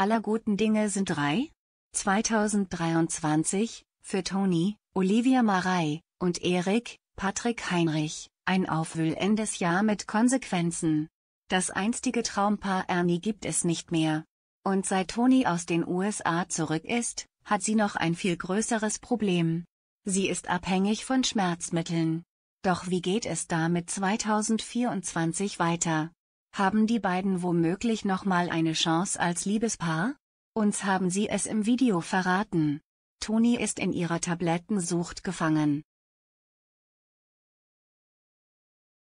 aller guten Dinge sind drei? 2023, für Toni, Olivia Marei und Erik, Patrick Heinrich, ein aufwühlendes Jahr mit Konsequenzen. Das einstige Traumpaar Ernie gibt es nicht mehr. Und seit Toni aus den USA zurück ist, hat sie noch ein viel größeres Problem. Sie ist abhängig von Schmerzmitteln. Doch wie geht es damit 2024 weiter? Haben die beiden womöglich nochmal eine Chance als Liebespaar? Uns haben sie es im Video verraten. Toni ist in ihrer Tablettensucht gefangen.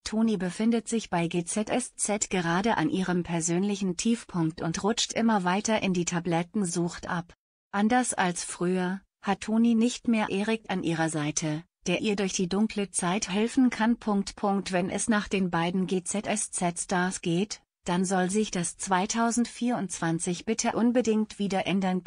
Toni befindet sich bei GZSZ gerade an ihrem persönlichen Tiefpunkt und rutscht immer weiter in die Tablettensucht ab. Anders als früher, hat Toni nicht mehr Erik an ihrer Seite, der ihr durch die dunkle Zeit helfen kann. Wenn es nach den beiden GZSZ-Stars geht, dann soll sich das 2024 bitte unbedingt wieder ändern.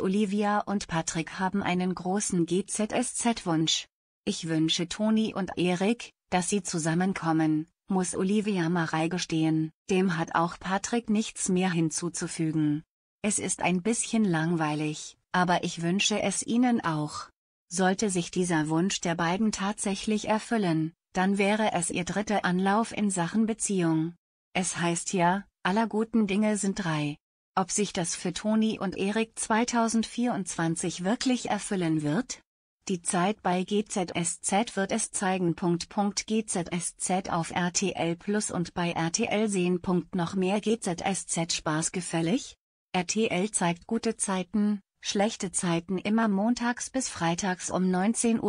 Olivia und Patrick haben einen großen GZSZ-Wunsch. Ich wünsche Toni und Erik, dass sie zusammenkommen, muss Olivia Marei gestehen. Dem hat auch Patrick nichts mehr hinzuzufügen. Es ist ein bisschen langweilig, aber ich wünsche es ihnen auch. Sollte sich dieser Wunsch der beiden tatsächlich erfüllen, dann wäre es ihr dritter Anlauf in Sachen Beziehung. Es heißt ja, aller guten Dinge sind drei. Ob sich das für Toni und Erik 2024 wirklich erfüllen wird? Die Zeit bei GZSZ wird es zeigen. GZSZ auf RTL Plus und bei RTL sehen. Noch mehr GZSZ Spaß gefällig? RTL zeigt gute Zeiten, Schlechte Zeiten immer montags bis freitags um 19.40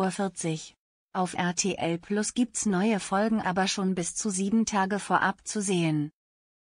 Uhr. Auf RTL Plus gibt's neue Folgen aber schon bis zu sieben Tage vorab zu sehen.